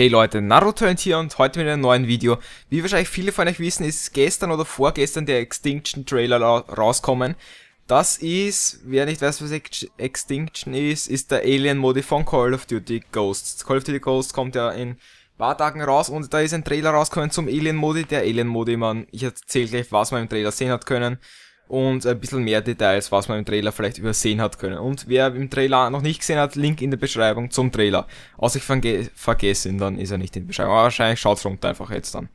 Hey Leute, Naruto hier und heute mit einem neuen Video. Wie wahrscheinlich viele von euch wissen, ist gestern oder vorgestern der Extinction Trailer rauskommen. Das ist, wer nicht weiß, was Extinction ist, ist der Alien Modi von Call of Duty Ghosts. Call of Duty Ghosts kommt ja in paar Tagen raus und da ist ein Trailer rausgekommen zum Alien Modi. Der Alien Modi, man, ich erzähle gleich, was man im Trailer sehen hat können und ein bisschen mehr Details, was man im Trailer vielleicht übersehen hat können. Und wer im Trailer noch nicht gesehen hat, Link in der Beschreibung zum Trailer. Außer ich verge vergesse ihn, dann ist er nicht in der Beschreibung. Aber wahrscheinlich schaut's runter einfach jetzt dann.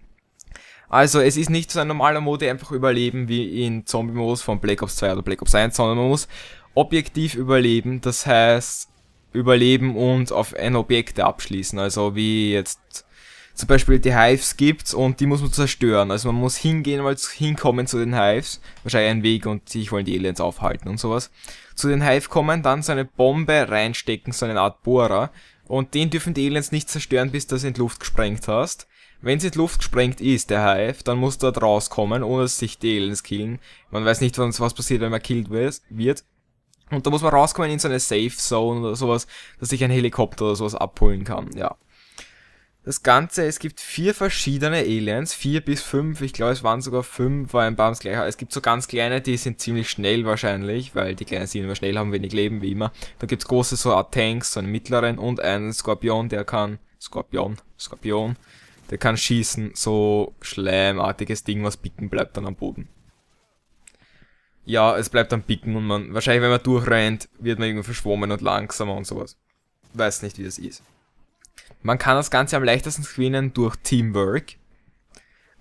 Also es ist nicht so ein normaler Mode einfach überleben wie in Zombie-Modus von Black Ops 2 oder Black Ops 1, sondern man muss objektiv überleben, das heißt überleben und auf ein Objekt abschließen. Also wie jetzt zum Beispiel die Hives gibt und die muss man zerstören. Also man muss hingehen, mal hinkommen zu den Hives. Wahrscheinlich ein Weg und sich wollen die Aliens aufhalten und sowas. Zu den Hive kommen, dann so eine Bombe reinstecken, so eine Art Bohrer. Und den dürfen die Aliens nicht zerstören, bis du sie in die Luft gesprengt hast. Wenn sie in die Luft gesprengt ist, der Hive, dann muss dort rauskommen, ohne dass sich die Aliens killen. Man weiß nicht, was passiert, wenn man killed wird. Und da muss man rauskommen in so eine Safe Zone oder sowas, dass sich ein Helikopter oder sowas abholen kann, ja das Ganze, es gibt vier verschiedene Aliens, vier bis fünf, ich glaube es waren sogar fünf, war ein Bams gleich. Es gibt so ganz kleine, die sind ziemlich schnell wahrscheinlich, weil die kleinen sind immer schnell, haben wenig Leben, wie immer. Dann gibt's große, so Art Tanks, so einen mittleren und einen Skorpion, der kann, Skorpion, Skorpion, der kann schießen, so schleimartiges Ding, was bicken bleibt dann am Boden. Ja, es bleibt dann bicken und man, wahrscheinlich wenn man durchrennt, wird man irgendwie verschwommen und langsamer und sowas. Weiß nicht, wie das ist. Man kann das Ganze am leichtesten screenen durch Teamwork.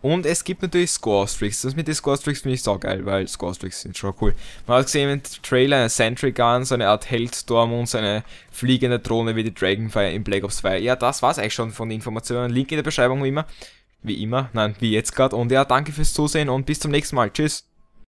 Und es gibt natürlich Score-Streaks. Das mit den Score-Streaks finde ich saugeil, weil Score-Streaks sind schon cool. Man hat gesehen im Trailer eine Sentry Gun, so eine Art Heldstorm und so eine fliegende Drohne wie die Dragonfire in Black Ops 2. Ja, das war's eigentlich schon von den Informationen. Link in der Beschreibung wie immer. Wie immer, nein, wie jetzt gerade. Und ja, danke fürs Zusehen und bis zum nächsten Mal. Tschüss.